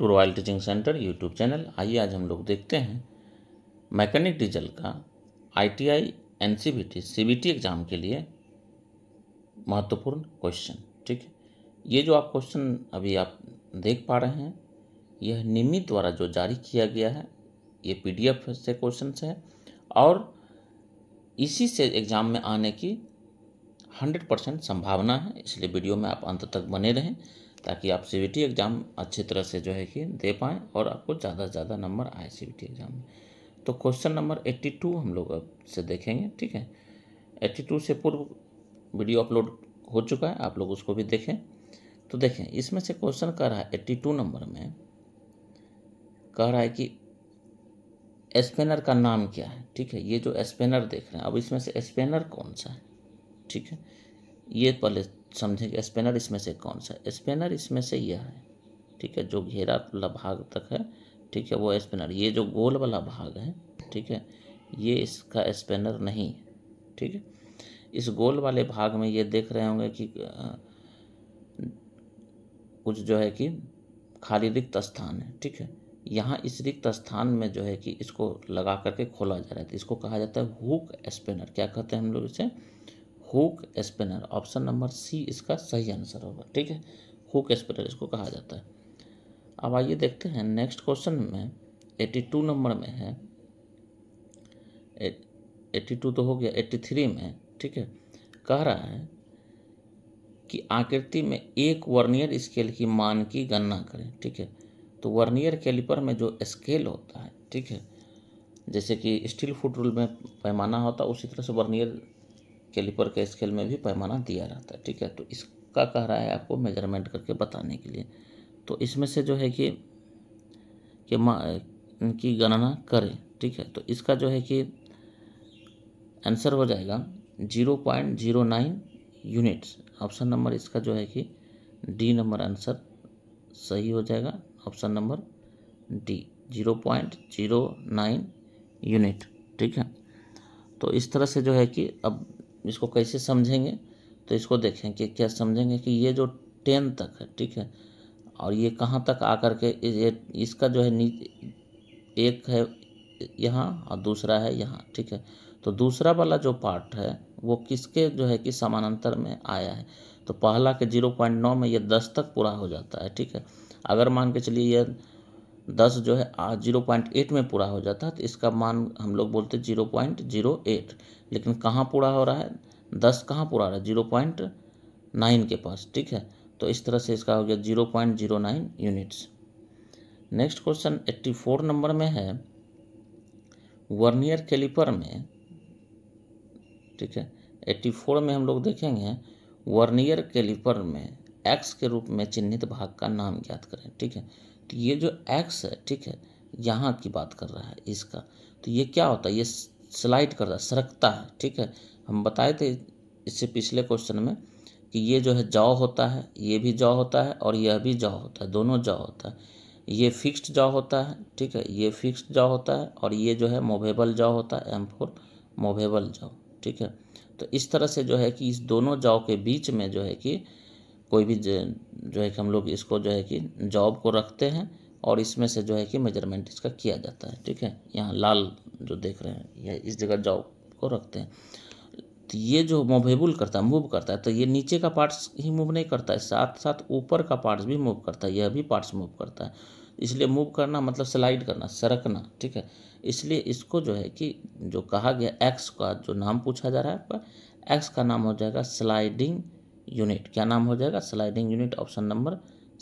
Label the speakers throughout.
Speaker 1: to royal teaching centre YouTube channel आइए आज हम लोग देखते हैं मैकेनिक डीजल का आईटीआई एनसीबीटी सीबीटी एग्ज़ाम के लिए महत्वपूर्ण क्वेश्चन ठीक है ये जो आप क्वेश्चन अभी आप देख पा रहे हैं यह निमित द्वारा जो जारी किया गया है ये पीडीएफ से क्वेश्चन है और इसी से एग्ज़ाम में आने की हंड्रेड परसेंट संभावना है इसलिए वीडियो में आप अंत तक बने रहें ताकि आप सी एग्ज़ाम अच्छी तरह से जो है कि दे पाएँ और आपको ज़्यादा से ज़्यादा नंबर आए सी एग्ज़ाम में तो क्वेश्चन नंबर एट्टी टू हम लोग अब से देखेंगे ठीक है एट्टी टू से पूर्व वीडियो अपलोड हो चुका है आप लोग उसको भी देखें तो देखें इसमें से क्वेश्चन कह रहा है एट्टी टू नंबर में कह रहा है कि स्पेनर का नाम क्या है ठीक है ये जो स्पेनर देख रहे हैं अब इसमें से स्पेनर कौन सा है ठीक है ये पहले समझेंगे स्पेनर इसमें से कौन सा स्पेनर इसमें से यह है ठीक है जो घेरा वाला भाग तक है ठीक है वो स्पेनर ये जो गोल वाला भाग है ठीक है ये इसका स्पेनर नहीं है ठीक है इस गोल वाले भाग में ये देख रहे होंगे कि कुछ जो है कि खाली रिक्त स्थान है ठीक है यहाँ इस रिक्त स्थान में जो है कि इसको लगा करके खोला जा रहा है तो इसको कहा जाता है हुक स्पेनर क्या कहते हैं हम लोग इसे hook spinner option number C इसका सही आंसर होगा ठीक है हुक स्पिनर इसको कहा जाता है अब आइए देखते हैं नेक्स्ट क्वेश्चन में एट्टी टू नंबर में है एट्टी टू तो हो गया एट्टी थ्री में ठीक है कह रहा है कि आकृति में एक वर्नियर स्केल की मान की गणना करें ठीक है तो वर्नियर कैलिपर में जो स्केल होता है ठीक है जैसे कि स्टील फुट रूल में पैमाना होता है उसी तरह से वर्नियर कैलिपर के स्केल में भी पैमाना दिया रहता है ठीक है तो इसका कह रहा है आपको मेजरमेंट करके बताने के लिए तो इसमें से जो है कि कि इनकी गणना करें ठीक है तो इसका जो है कि आंसर हो जाएगा zero point zero nine units option number इसका जो है कि डी नंबर आंसर सही हो जाएगा option number D zero point zero nine unit ठीक है तो इस तरह से जो है कि अब इसको कैसे समझेंगे तो इसको देखें कि क्या समझेंगे कि ये जो टेन तक है ठीक है और ये कहाँ तक आकर के ये इसका जो है एक है यहाँ और दूसरा है यहाँ ठीक है तो दूसरा वाला जो पार्ट है वो किसके जो है कि समानांतर में आया है तो पहला के जीरो पॉइंट नौ में ये दस तक पूरा हो जाता है ठीक है अगर मान के चलिए ये दस जो है आज जीरो पॉइंट एट में पूरा हो जाता है तो इसका मान हम लोग बोलते जीरो पॉइंट जीरो एट लेकिन कहाँ पूरा हो रहा है दस कहाँ पूरा हो रहा है जीरो पॉइंट नाइन के पास ठीक है तो इस तरह से इसका हो गया zero point zero nine units next question eighty four number में है वर्नियर कैलिपर में ठीक है एट्टी फोर में हम लोग देखेंगे वर्नियर कैलिपर में एक्स के रूप में चिन्हित भाग का नाम ज्ञात करें ठीक है तो ये जो एक्स है ठीक है यहाँ की बात कर रहा है इसका तो ये क्या होता है ये स्लाइड करता है सरकता है ठीक है हम बताए थे इससे पिछले क्वेश्चन में कि ये जो है जॉ होता है ये भी जॉ होता है और यह भी जॉ होता है दोनों जॉ होता है ये फिक्स्ड जॉ होता है ठीक है ये फिक्स्ड जॉ होता है और ये जो है मोवेबल जॉ होता है एम फोर मोवेबल जॉ ठीक है तो इस तरह से जो है कि इस दोनों जॉ के बीच में जो है कि कोई भी जो है कि हम लोग इसको जो है कि जॉब को रखते हैं और इसमें से जो है कि मेजरमेंट इसका किया जाता है ठीक है यहाँ लाल जो देख रहे हैं यह इस जगह जॉब को रखते हैं तो ये जो मूवेबल करता है मूव करता है तो ये नीचे का पार्ट्स ही मूव नहीं करता है साथ साथ ऊपर का पार्ट्स भी मूव करता है यह भी पार्ट्स मूव करता है इसलिए मूव करना मतलब स्लाइड करना सरकना ठीक है इसलिए इसको जो है कि जो कहा गया एक्स का जो नाम पूछा जा रहा है आपका एक्स का नाम हो जाएगा स्लाइडिंग यूनिट क्या नाम हो जाएगा sliding unit option number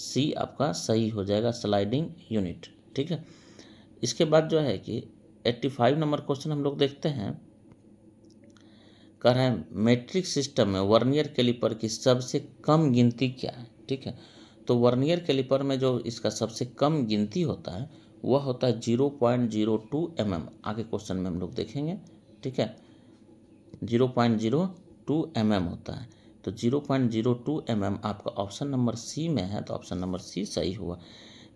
Speaker 1: C आपका सही हो जाएगा स्लाइडिंग यूनिट ठीक है इसके बाद जो है कि एट्टी फाइव नंबर क्वेश्चन हम लोग देखते हैं कह रहे हैं मेट्रिक सिस्टम में वर्नियर कैलिपर की सबसे कम गिनती क्या है ठीक है तो वर्नियर कैलिपर में जो इसका सबसे कम गिनती होता है वह होता है zero point zero two m m आगे क्वेश्चन में हम लोग देखेंगे ठीक है zero point zero two m m होता है तो zero point zero two m m आपका ऑप्शन नंबर सी में है तो ऑप्शन नंबर सी सही हुआ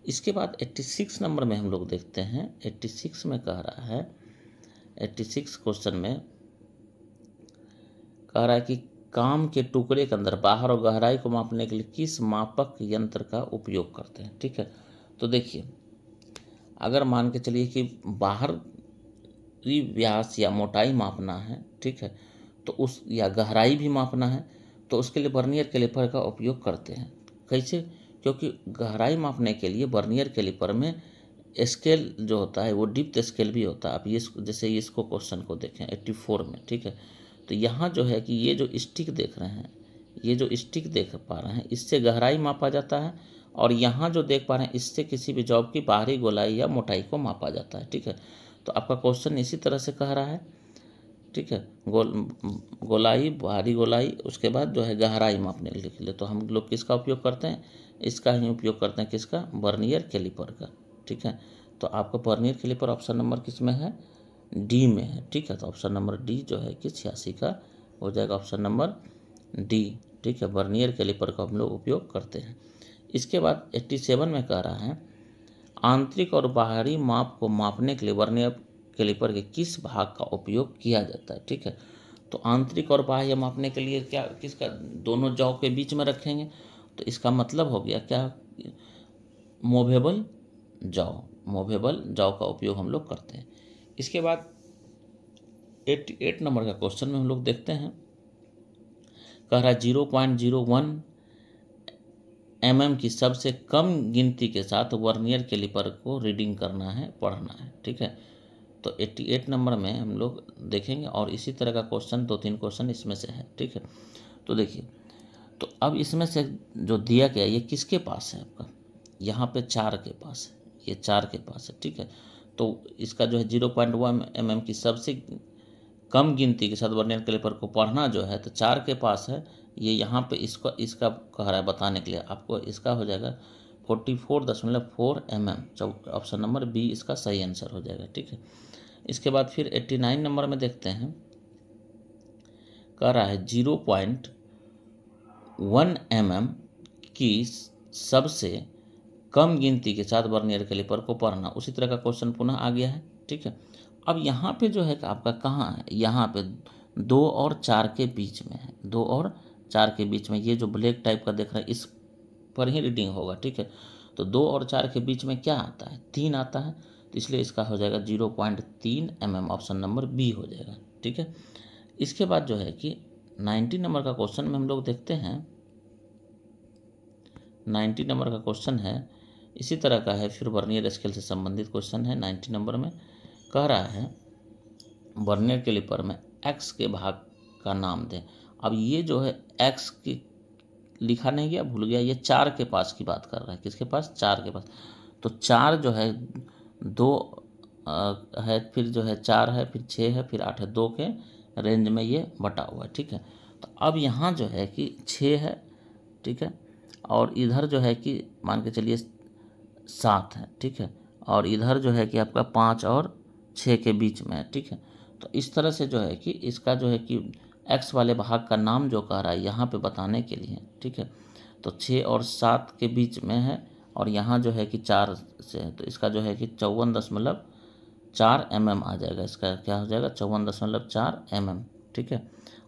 Speaker 1: इसके बाद एट्टी सिक्स नंबर में हम लोग देखते हैं एट्टी सिक्स में कह रहा है एट्टी सिक्स क्वेश्चन में कह रहा है कि काम के टुकड़े के अंदर बाहर और गहराई को मापने के लिए किस मापक यंत्र का उपयोग करते हैं ठीक है तो देखिए अगर मान के चलिए कि बाहर व्यास या मोटाई मापना है ठीक है तो उस या गहराई भी मापना है तो उसके लिए बर्नियर कैलिपर का उपयोग करते हैं कैसे क्योंकि गहराई मापने के लिए बर्नियर कैलिपर में स्केल जो होता है वो डिप्थ स्केल भी होता है आप ये जैसे इसको क्वेश्चन को देखें एट्टी फोर में ठीक है तो यहाँ जो है कि ये जो स्टिक देख रहे हैं ये जो स्टिक देख पा रहे हैं इससे गहराई मापा जाता है और यहाँ जो देख पा रहे हैं इससे किसी भी जॉब की बाहरी गोलाई या मोटाई को मापा जाता है ठीक है तो आपका क्वेश्चन इसी तरह से कह रहा है ठीक है गोल गोलाई भारी गोलाई उसके बाद जो है गहराई मापने के लिए तो हम लोग किसका उपयोग करते हैं इसका ही उपयोग करते हैं किसका बर्नियर कैलिपर का ठीक है तो आपका बर्नियर कैलिपर ऑप्शन नंबर किस में है डी में है ठीक है तो ऑप्शन नंबर डी जो है कि छियासी का हो जाएगा ऑप्शन नंबर डी ठीक है बर्नियर कैलिपर का हम लोग उपयोग करते हैं इसके बाद एट्टी सेवन में कह रहा है आंतरिक और बाहरी माप को मापने के लिए बर्नियर कैलिपर के किस भाग का उपयोग किया जाता है ठीक है तो आंतरिक और बाह्य मापने के लिए क्या किसका दोनों जॉ के बीच में रखेंगे तो इसका मतलब हो गया क्या मोवेबल जॉ मोवेबल जौ का उपयोग हम लोग करते हैं इसके बाद एट्टी एट नंबर का क्वेश्चन में हम लोग देखते हैं कह रहा है zero point zero one m m की सबसे कम गिनती के साथ वर्नियर कैलिपर को रीडिंग करना है पढ़ना है ठीक है तो 88 नंबर में हम लोग देखेंगे और इसी तरह का क्वेश्चन दो तीन क्वेश्चन इसमें से है ठीक है तो देखिए तो अब इसमें से जो दिया गया ये किसके पास है आपका यहाँ पे चार के पास है ये चार के पास है ठीक है तो इसका जो है zero point one m m की सबसे कम गिनती के साथ वर्णन के को पढ़ना जो है तो चार के पास है ये यहाँ पर इसको इसका कह रहा है बताने के लिए आपको इसका हो जाएगा फोर्टी फोर दशमलव four m m option number B इसका सही आंसर हो जाएगा ठीक है इसके बाद फिर एट्टी नाइन नंबर में देखते हैं कह रहा है zero point one m m की सबसे कम गिनती के साथ बर्नियर लिपर को पढ़ना उसी तरह का क्वेश्चन पुनः आ गया है ठीक है अब यहाँ पे जो है आपका कहाँ है यहाँ पे दो और चार के बीच में है दो और चार के बीच में ये जो ब्लैक टाइप का देख रहे हैं इस पर ही रीडिंग होगा ठीक है तो दो और चार के बीच में क्या आता है तीन आता है तो इसलिए इसका हो जाएगा जीरो पॉइंट तीन m m option number B हो जाएगा ठीक है इसके बाद जो है कि नाइन्टी नंबर का क्वेश्चन में हम लोग देखते हैं नाइन्टी नंबर का क्वेश्चन है इसी तरह का है फिर बर्नियर स्केल से संबंधित क्वेश्चन है नाइन्टी नंबर में कह रहा है बर्नियर के लिपर में एक्स के भाग का नाम दें अब ये जो है एक्स की लिखा नहीं गया भूल गया ये चार के पास की बात कर रहा है किसके पास चार के पास तो चार जो है दो है फिर जो है चार है फिर छः है फिर आठ है दो के रेंज में ये बटा हुआ है ठीक है तो अब यहाँ जो है कि छः है ठीक है और इधर जो है कि मान के चलिए सात है ठीक है और इधर जो है कि आपका पाँच और छः के बीच में है ठीक है तो इस तरह से जो है कि इसका जो है कि एक्स वाले भाग का नाम जो कह रहा है यहाँ पे बताने के लिए ठीक है तो छः और सात के बीच में है और यहाँ जो है कि चार से है तो इसका जो है कि चौवन दशमलव चार एम mm आ जाएगा इसका क्या हो जाएगा चौवन दशमलव चार एम mm, ठीक है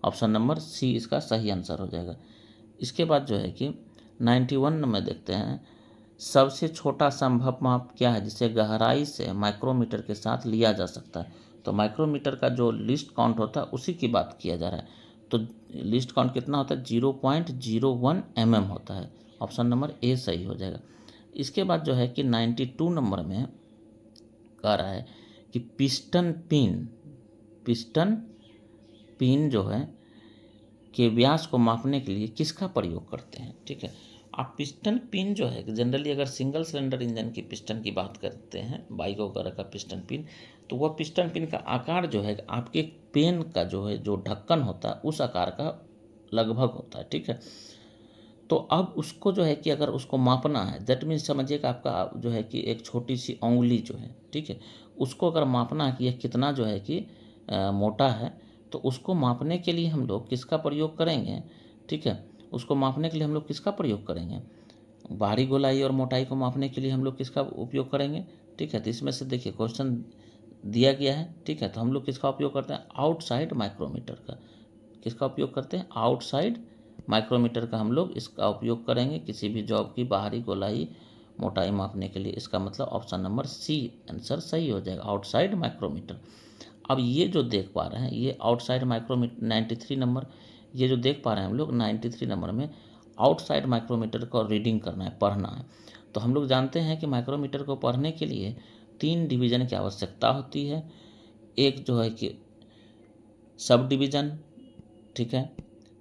Speaker 1: ऑप्शन नंबर सी इसका सही आंसर हो जाएगा इसके बाद जो है कि नाइन्टी वन में देखते हैं सबसे छोटा संभव माप क्या है जिसे गहराई से माइक्रोमीटर के साथ लिया जा सकता है तो माइक्रोमीटर का जो लिस्ट काउंट होता है उसी की बात किया जा रहा है तो लिस्ट काउंट कितना होता है zero point zero one m होता है ऑप्शन नंबर ए सही हो जाएगा इसके बाद जो है कि 92 नंबर में कह रहा है कि पिस्टन पिन पिस्टन पिन जो है के व्यास को मापने के लिए किसका प्रयोग करते हैं ठीक है आप पिस्टन पिन जो है जनरली अगर सिंगल सिलेंडर इंजन की पिस्टन की बात करते हैं बाइक वगैरह का पिस्टन पिन तो वह पिस्टन पिन का आकार जो है आपके पेन का जो है जो ढक्कन होता है उस आकार का लगभग होता है ठीक है तो अब उसको जो है कि अगर उसको मापना है दैट मीन्स समझिए कि आपका जो है कि एक छोटी सी उंगली जो है ठीक है उसको अगर मापना है कि यह कितना जो है कि आ, मोटा है तो उसको मापने के लिए हम लोग किसका प्रयोग करेंगे ठीक है उसको मापने के लिए हम लोग किसका प्रयोग करेंगे बाहरी गोलाई और मोटाई को मापने के लिए हम लोग किसका उपयोग करेंगे ठीक है तो इसमें से देखिए क्वेश्चन दिया गया है ठीक है तो हम लोग किसका उपयोग करते हैं आउटसाइड माइक्रोमीटर का किसका उपयोग करते हैं आउटसाइड माइक्रोमीटर का हम लोग इसका उपयोग करेंगे किसी भी जॉब की बाहरी गोलाई मोटाई मापने के लिए इसका मतलब ऑप्शन नंबर सी आंसर सही हो जाएगा आउटसाइड माइक्रोमीटर अब ये जो देख पा रहे हैं ये outside micrometer ninety three number ये जो देख पा रहे हैं हम लोग नाइन्टी थ्री नंबर में आउटसाइड माइक्रोमीटर को रीडिंग करना है पढ़ना है तो हम लोग जानते हैं कि माइक्रोमीटर को पढ़ने के लिए तीन डिवीज़न की आवश्यकता होती है एक जो है कि सब डिवीज़न ठीक है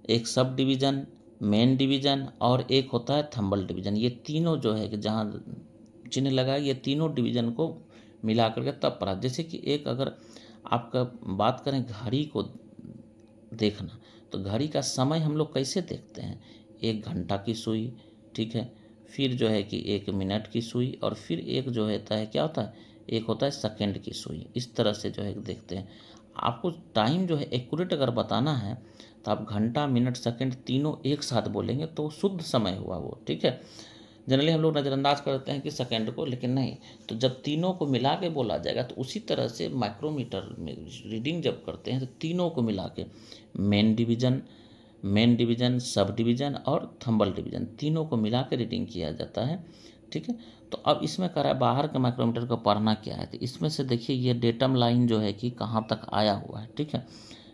Speaker 1: एक सब डिवीज़न मेन डिवीज़न और एक होता है थम्बल डिवीज़न ये तीनों जो है कि जहाँ चिन्ह लगा ये तीनों डिवीज़न को मिला करके तब पड़ा जैसे कि एक अगर आपका बात करें घड़ी को देखना तो घड़ी का समय हम लोग कैसे देखते हैं एक घंटा की सुई ठीक है फिर जो है कि एक मिनट की सुई और फिर एक जो होता है क्या होता है एक होता है सेकेंड की सुई इस तरह से जो है देखते हैं आपको टाइम जो है एक्यूरेट अगर बताना है तो आप घंटा मिनट सेकंड तीनों एक साथ बोलेंगे तो शुद्ध समय हुआ वो ठीक है जनरली हम लोग नज़रअंदाज करते हैं कि सेकंड को लेकिन नहीं तो जब तीनों को मिला के बोला जाएगा तो उसी तरह से माइक्रोमीटर में रीडिंग जब करते हैं तो तीनों को मिला के main division main division sub division और थम्बल डिवीज़न तीनों को मिला के रीडिंग किया जाता है ठीक है तो अब इसमें कह रहा है बाहर के माइक्रोमीटर का पढ़ना क्या है तो इसमें से देखिए ये डेटम लाइन जो है कि कहाँ तक आया हुआ है ठीक है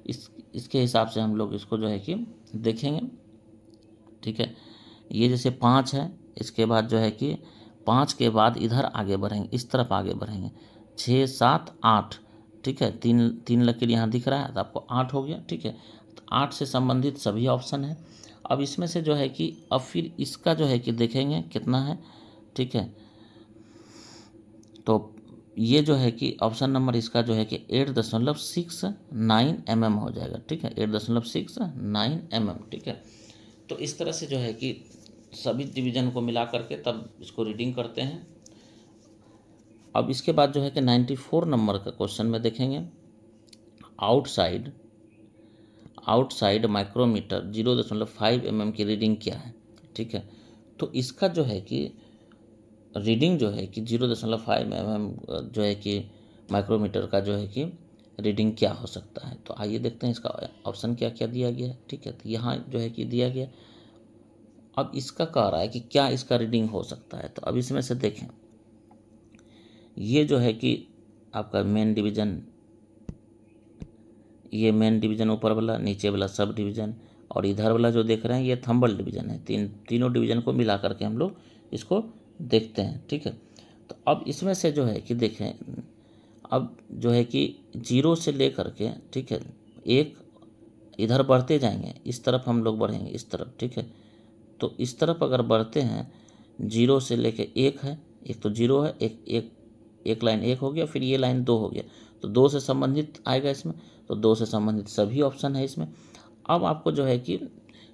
Speaker 1: इस इसके हिसाब से हम लोग इसको जो है कि देखेंगे ठीक है ये जैसे पाँच है इसके बाद जो है कि पाँच के बाद इधर आगे बढ़ेंगे इस तरफ आगे बढ़ेंगे छः सात आठ ठीक है तीन तीन लकीर यहाँ दिख रहा है तो आपको आठ हो गया ठीक है तो आठ से संबंधित सभी ऑप्शन है अब इसमें से जो है कि अब फिर इसका जो है कि देखेंगे कितना है ठीक है तो ये जो है कि ऑप्शन नंबर इसका जो है कि एट दशमलव सिक्स नाइन एम एम हो जाएगा ठीक है एट दशमलव सिक्स नाइन एम एम ठीक है तो इस तरह से जो है कि सभी डिवीजन को मिला करके तब इसको रीडिंग करते हैं अब इसके बाद जो है कि नाइन्टी फोर नंबर का क्वेश्चन में देखेंगे आउटसाइड आउटसाइड माइक्रोमीटर जीरो दशमलव फाइव एम एम की रीडिंग क्या है ठीक है तो इसका जो है कि रीडिंग जो है कि जीरो दशमलव फाइव एम एम जो है कि माइक्रोमीटर का जो है कि रीडिंग क्या हो सकता है तो आइए देखते हैं इसका ऑप्शन क्या क्या दिया गया है ठीक है तो यहाँ जो है कि दिया गया अब इसका कह रहा है कि क्या इसका रीडिंग हो सकता है तो अब इसमें से देखें ये जो है कि आपका मेन डिवीज़न ये मेन डिवीज़न ऊपर वाला नीचे वाला सब डिवीज़न और इधर वाला जो देख रहे हैं ये थंबल डिवीज़न है तीन तीनों डिवीज़न को मिला करके हम लोग इसको देखते हैं ठीक है तो अब इसमें से जो है कि देखें अब जो है कि जीरो से लेकर के ठीक है एक इधर बढ़ते जाएंगे इस तरफ हम लोग बढ़ेंगे इस तरफ ठीक है तो इस तरफ अगर बढ़ते हैं जीरो से कर एक है एक तो जीरो है एक एक एक लाइन एक हो गया फिर ये लाइन दो हो गया तो दो से संबंधित आएगा इसमें तो दो से संबंधित सभी ऑप्शन है इसमें अब आपको जो है कि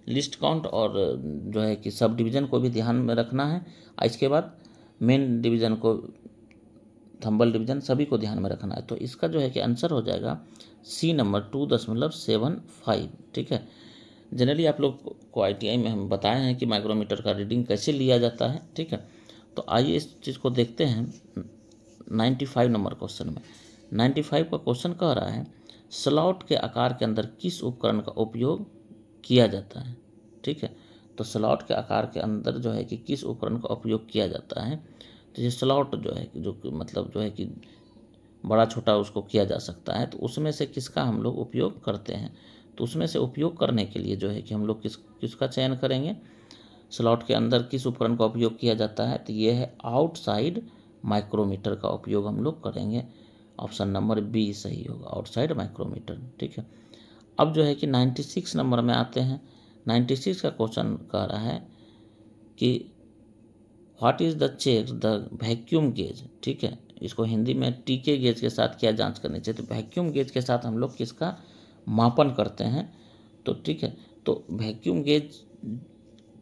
Speaker 1: लिस्ट काउंट और जो है कि सब डिवीज़न को भी ध्यान में रखना है इसके बाद मेन डिवीज़न को थम्बल डिवीज़न सभी को ध्यान में रखना है तो इसका जो है कि आंसर हो जाएगा सी नंबर टू दशमलव सेवन फाइव ठीक है जनरली आप लोग को आई में हम बताए हैं कि माइक्रोमीटर का रीडिंग कैसे लिया जाता है ठीक है तो आइए इस चीज़ को देखते हैं नाइन्टी फाइव नंबर क्वेश्चन में नाइन्टी फाइव का क्वेश्चन कह रहा है स्लॉट के आकार के अंदर किस उपकरण का उपयोग किया जाता है ठीक है तो स्लॉट के आकार के अंदर जो है कि किस उपकरण का उपयोग किया जाता है तो ये स्लॉट जो है कि जो मतलब जो है कि बड़ा छोटा उसको किया जा सकता है तो उसमें से किसका हम लोग उपयोग करते हैं तो उसमें से उपयोग करने के लिए जो है कि हम लोग किस किसका चयन करेंगे स्लॉट के अंदर किस उपकरण का उपयोग किया जाता है तो ये है आउटसाइड माइक्रोमीटर का उपयोग हम लोग करेंगे ऑप्शन नंबर बी सही होगा आउटसाइड माइक्रोमीटर ठीक है अब जो है कि 96 नंबर में आते हैं 96 का क्वेश्चन कह रहा है कि what is the check the vacuum gauge ठीक है इसको हिंदी में टीके गेज के साथ क्या जांच करनी चाहिए तो वैक्यूम गेज के साथ हम लोग किसका मापन करते हैं तो ठीक है तो वैक्यूम गेज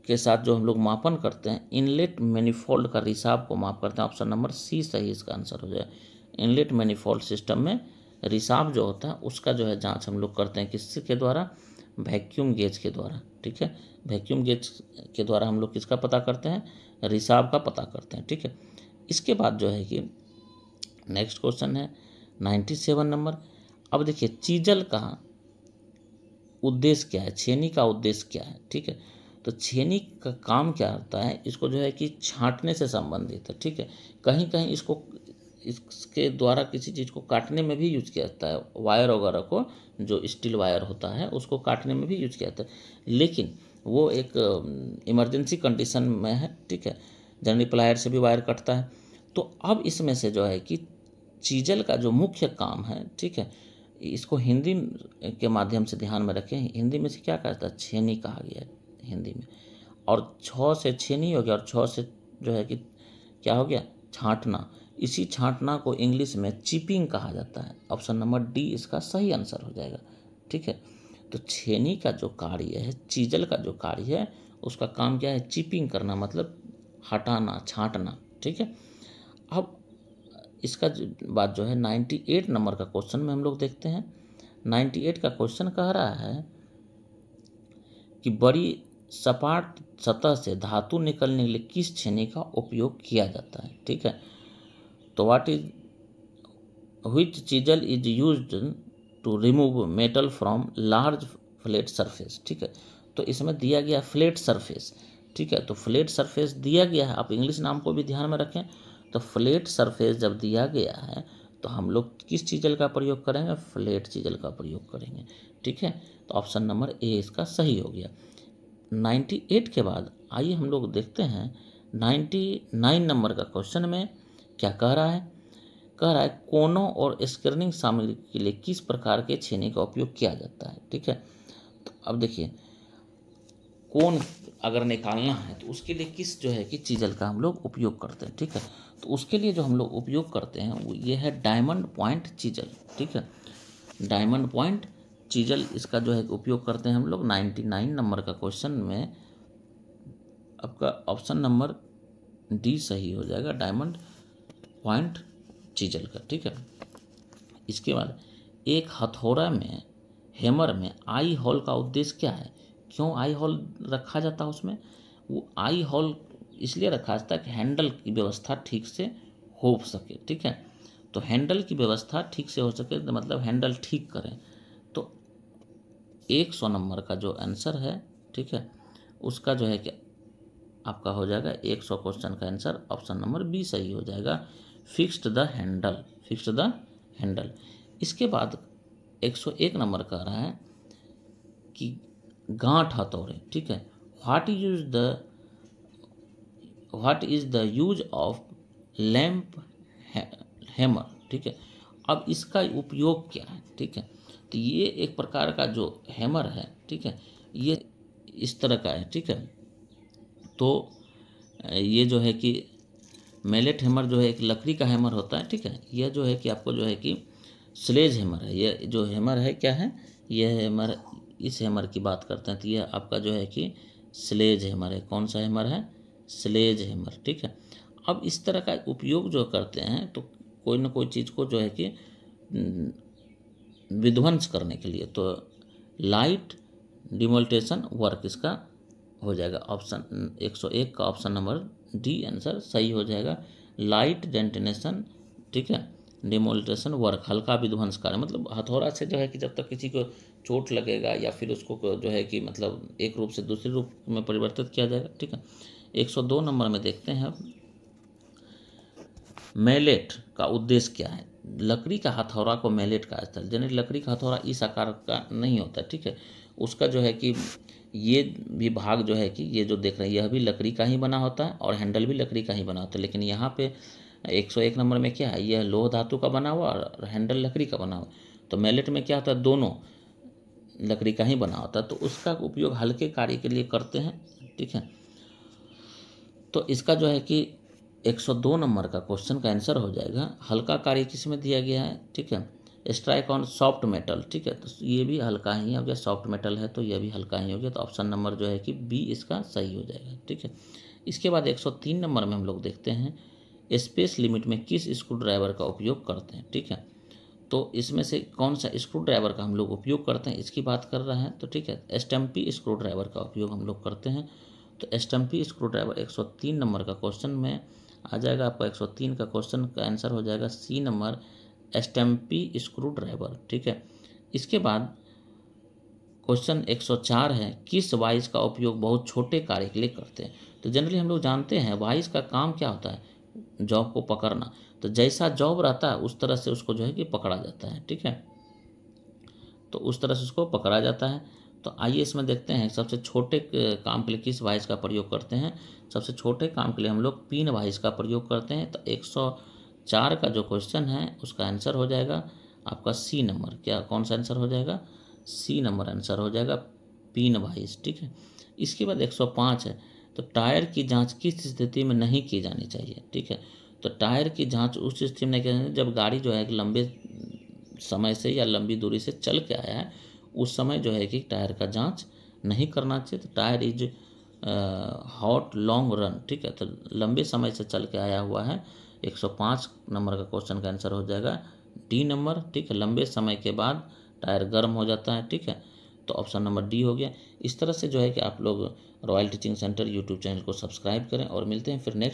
Speaker 1: के साथ जो हम लोग मापन करते हैं इनलेट मैनिफोल्ड का रिसाव को माप करते हैं ऑप्शन नंबर सी सही इसका आंसर हो जाए इनलेट मैनिफोल्ड सिस्टम में रिसाव जो होता है उसका जो है जांच हम लोग करते हैं किसके द्वारा वैक्यूम गेज के द्वारा ठीक है वैक्यूम गेज के द्वारा हम लोग किसका पता करते हैं रिसाव का पता करते हैं ठीक है इसके बाद जो है कि नेक्स्ट क्वेश्चन है नाइन्टी सेवन नंबर अब देखिए चीजल का उद्देश्य क्या है छेनी का उद्देश्य क्या है ठीक है तो छेनी का काम क्या होता है इसको जो है कि छांटने से संबंधित है ठीक है कहीं कहीं इसको इसके द्वारा किसी चीज़ को काटने में भी यूज किया जाता है वायर वगैरह को जो स्टील वायर होता है उसको काटने में भी यूज किया जाता है लेकिन वो एक इमरजेंसी कंडीशन में है ठीक है जनरली प्लायर से भी वायर कटता है तो अब इसमें से जो है कि चीजल का जो मुख्य काम है ठीक है इसको हिंदी के माध्यम से ध्यान में रखें हिंदी में से क्या कहता है छेनी कहा गया है हिंदी में और छ से छेनी हो गया और छ से जो है कि क्या हो गया छाटना इसी छांटना को इंग्लिश में चिपिंग कहा जाता है ऑप्शन नंबर डी इसका सही आंसर हो जाएगा ठीक है तो छेनी का जो कार्य है चीजल का जो कार्य है उसका काम क्या है चिपिंग करना मतलब हटाना छांटना ठीक है अब इसका बात जो है 98 नंबर का क्वेश्चन में हम लोग देखते हैं 98 का क्वेश्चन कह रहा है कि बड़ी सपाट सतह से धातु निकलने के लिए किस छेनी का उपयोग किया जाता है ठीक है तो what is which chisel is use to remove metal from large flat surface ठीक है तो इसमें दिया गया फ्लेट सरफेस ठीक है तो फ्लेट सरफेस दिया गया है आप इंग्लिश नाम को भी ध्यान में रखें तो फ्लेट सरफेस जब दिया गया है तो हम लोग किस चीजल का प्रयोग करेंगे फ्लेट चीजल का प्रयोग करेंगे ठीक है तो ऑप्शन नंबर ए इसका सही हो गया 98 के बाद आइए हम लोग देखते हैं 99 नंबर का क्वेश्चन में क्या कह रहा है कह रहा है कोनों और स्क्रीनिंग सामग्री के लिए किस प्रकार के छेने का उपयोग किया जाता है ठीक है तो अब देखिए कोन अगर निकालना है तो उसके लिए किस जो है कि चीजल का हम लोग उपयोग करते हैं ठीक है तो उसके लिए जो हम लोग उपयोग करते हैं वो ये है डायमंड पॉइंट चीजल ठीक है डायमंड पॉइंट चीजल इसका जो है उपयोग करते हैं हम लोग नाइन्टी नाइन नंबर का क्वेश्चन में आपका ऑप्शन नंबर डी सही हो जाएगा डायमंड पॉइंट चीजल का ठीक है इसके बाद एक हथौड़ा में हैमर में आई हॉल का उद्देश्य क्या है क्यों आई हॉल रखा जाता है उसमें वो आई हॉल इसलिए रखा जाता है कि हैंडल की व्यवस्था ठीक से हो सके ठीक है तो हैंडल की व्यवस्था ठीक से हो सके तो मतलब हैंडल ठीक करें तो एक सौ नंबर का जो आंसर है ठीक है उसका जो है कि आपका हो जाएगा एक सौ क्वेश्चन का आंसर ऑप्शन नंबर बी सही हो जाएगा fixed the handle fixed the handle इसके बाद 101 नंबर कह रहा है कि गांठ हथौड़े ठीक है what use the what is the use of lamp hammer ठीक है अब इसका उपयोग क्या है ठीक है तो ये एक प्रकार का जो हैमर है ठीक है ये इस तरह का है ठीक है तो ये जो है कि मेलेट हैमर जो है एक लकड़ी का हैमर होता है ठीक है यह जो है कि आपको जो है कि स्लेज हैमर है यह जो हैमर है क्या है यह हैमर इस हैमर की बात करते हैं तो यह आपका जो है कि स्लेज हैमर है कौन सा हैमर है स्लेज हैमर ठीक है अब इस तरह का उपयोग जो करते हैं तो कोई ना कोई चीज़ को जो है कि विध्वंस करने के लिए तो लाइट डिमोल्टेशन वर्क इसका हो जाएगा ऑप्शन 101 का ऑप्शन नंबर डी आंसर सही हो जाएगा लाइट डेंटिनेशन ठीक है डिमोलिटेशन वर्क हल्का विध्वंस कार्य मतलब हथौड़ा से जो है कि जब तक किसी को चोट लगेगा या फिर उसको जो है कि मतलब एक रूप से दूसरे रूप में परिवर्तित किया जाएगा ठीक है 102 नंबर में देखते हैं मेलेट का उद्देश्य क्या है लकड़ी का हथौड़ा को मेलेट का स्थल यानी लकड़ी का हथौड़ा इस आकार का नहीं होता ठीक है उसका जो है कि ये भी भाग जो है कि ये जो देख रहे हैं यह भी लकड़ी का ही बना होता है और हैंडल भी लकड़ी का ही बना होता है लेकिन यहाँ पे 101 नंबर में क्या है यह लोह धातु का बना हुआ और हैंडल लकड़ी का बना हुआ तो मैलेट में क्या होता है दोनों लकड़ी का ही बना होता है तो उसका उपयोग हल्के कार्य के लिए करते हैं ठीक है तो इसका जो है कि 102 नंबर का क्वेश्चन का आंसर हो जाएगा हल्का कार्य किस में दिया गया है ठीक है स्ट्राइक ऑन सॉफ्ट मेटल ठीक है तो ये भी हल्का ही हो गया सॉफ्ट मेटल है तो ये भी हल्का ही हो गया तो ऑप्शन नंबर जो है कि बी इसका सही हो जाएगा ठीक है इसके बाद 103 नंबर में हम लोग देखते हैं स्पेस लिमिट में किस स्क्रू ड्राइवर का उपयोग करते हैं ठीक है तो इसमें से कौन सा स्क्रू ड्राइवर का हम लोग उपयोग करते हैं इसकी बात कर रहे हैं तो ठीक है एस्टम्पी स्क्रू ड्राइवर का उपयोग हम लोग करते हैं तो एस्टम्पी स्क्रू ड्राइवर तीन नंबर का क्वेश्चन में आ जाएगा आपका 103 का क्वेश्चन का आंसर हो जाएगा C number P screwdriver ठीक है इसके बाद क्वेश्चन 104 है किस वाइस का उपयोग बहुत छोटे कार्य के लिए करते हैं तो जनरली हम लोग जानते हैं वाइस का काम क्या होता है जॉब को पकड़ना तो जैसा जॉब रहता है उस तरह से उसको जो है कि पकड़ा जाता है ठीक है तो उस तरह से उसको पकड़ा जाता है तो आइए इसमें देखते हैं सबसे छोटे काम के लिए किस वाइस का प्रयोग करते हैं सबसे छोटे काम के लिए हम लोग पिन वाइस का प्रयोग करते हैं तो एक सौ चार का जो क्वेश्चन है उसका आंसर हो जाएगा आपका सी नंबर क्या कौन सा आंसर हो जाएगा सी नंबर आंसर हो जाएगा पिन वाइज ठीक है इसके बाद 105 है तो टायर की जांच किस स्थिति में नहीं की जानी चाहिए ठीक है तो टायर की जांच उस स्थिति में नहीं की जानी जब गाड़ी जो है एक लंबे समय से या लंबी दूरी से चल के आया है उस समय जो है कि टायर का जाँच नहीं करना चाहिए तो tyre is hot long run ठीक है तो लंबे समय से चल के आया हुआ है 105 नंबर का क्वेश्चन का आंसर हो जाएगा डी नंबर ठीक है लंबे समय के बाद टायर गर्म हो जाता है ठीक है तो ऑप्शन नंबर डी हो गया इस तरह से जो है कि आप लोग Royal teaching centre YouTube channel को सब्सक्राइब करें और मिलते हैं फिर नेक्स्ट